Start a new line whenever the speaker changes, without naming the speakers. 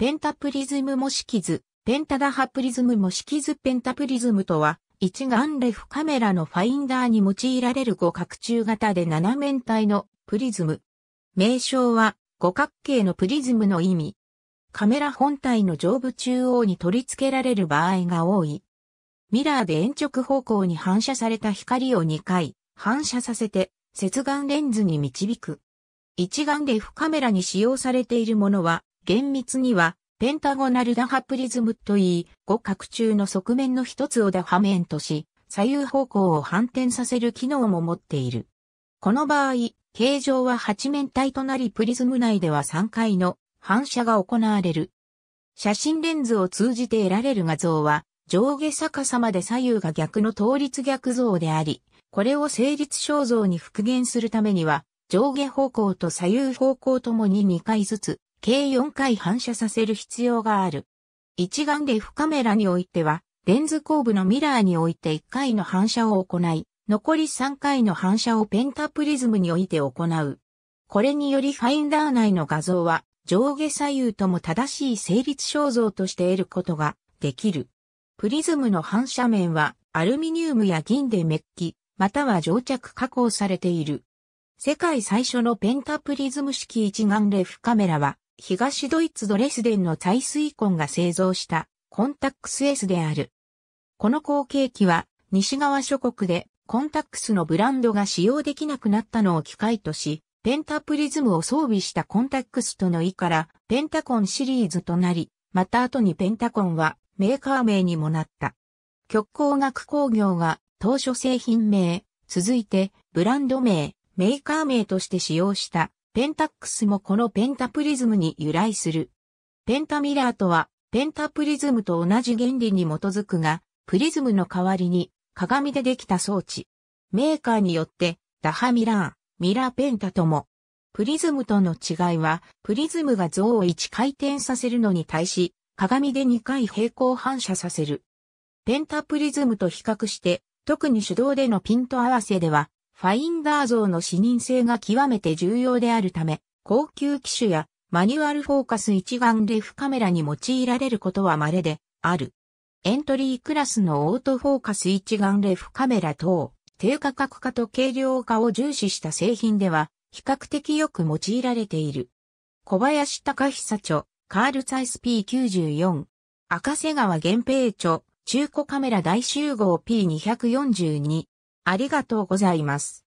ペンタプリズム模式図、ペンタダハプリズム模式図ペンタプリズムとは、一眼レフカメラのファインダーに用いられる五角柱型で斜面体のプリズム。名称は五角形のプリズムの意味。カメラ本体の上部中央に取り付けられる場合が多い。ミラーで鉛直方向に反射された光を2回反射させて接眼レンズに導く。一眼レフカメラに使用されているものは厳密にはペンタゴナルダハプリズムといい、五角柱の側面の一つをダハ面とし、左右方向を反転させる機能も持っている。この場合、形状は八面体となりプリズム内では3回の反射が行われる。写真レンズを通じて得られる画像は、上下逆さまで左右が逆の倒立逆像であり、これを成立肖像に復元するためには、上下方向と左右方向ともに2回ずつ、計4回反射させる必要がある。一眼レフカメラにおいては、レンズ後部のミラーにおいて1回の反射を行い、残り3回の反射をペンタプリズムにおいて行う。これによりファインダー内の画像は上下左右とも正しい成立肖像として得ることができる。プリズムの反射面はアルミニウムや銀でメッキ、または乗着加工されている。世界最初のペンタプリズム式一眼レフカメラは東ドイツドレスデンの採水根が製造したコンタックス S である。この後継機は西側諸国でコンタックスのブランドが使用できなくなったのを機械とし、ペンタプリズムを装備したコンタックスとの意からペンタコンシリーズとなり、また後にペンタコンはメーカー名にもなった。極光学工業が当初製品名、続いてブランド名、メーカー名として使用したペンタックスもこのペンタプリズムに由来する。ペンタミラーとは、ペンタプリズムと同じ原理に基づくが、プリズムの代わりに鏡でできた装置。メーカーによって、ダハミラー、ミラーペンタとも。プリズムとの違いは、プリズムが像を1回転させるのに対し、鏡で2回平行反射させる。ペンタプリズムと比較して、特に手動でのピント合わせでは、ファインダー像の視認性が極めて重要であるため、高級機種やマニュアルフォーカス一眼レフカメラに用いられることは稀である。エントリークラスのオートフォーカス一眼レフカメラ等、低価格化と軽量化を重視した製品では、比較的よく用いられている。小林隆久著、カールツァイス P94、赤瀬川源平著、中古カメラ大集合 P242、ありがとうございます。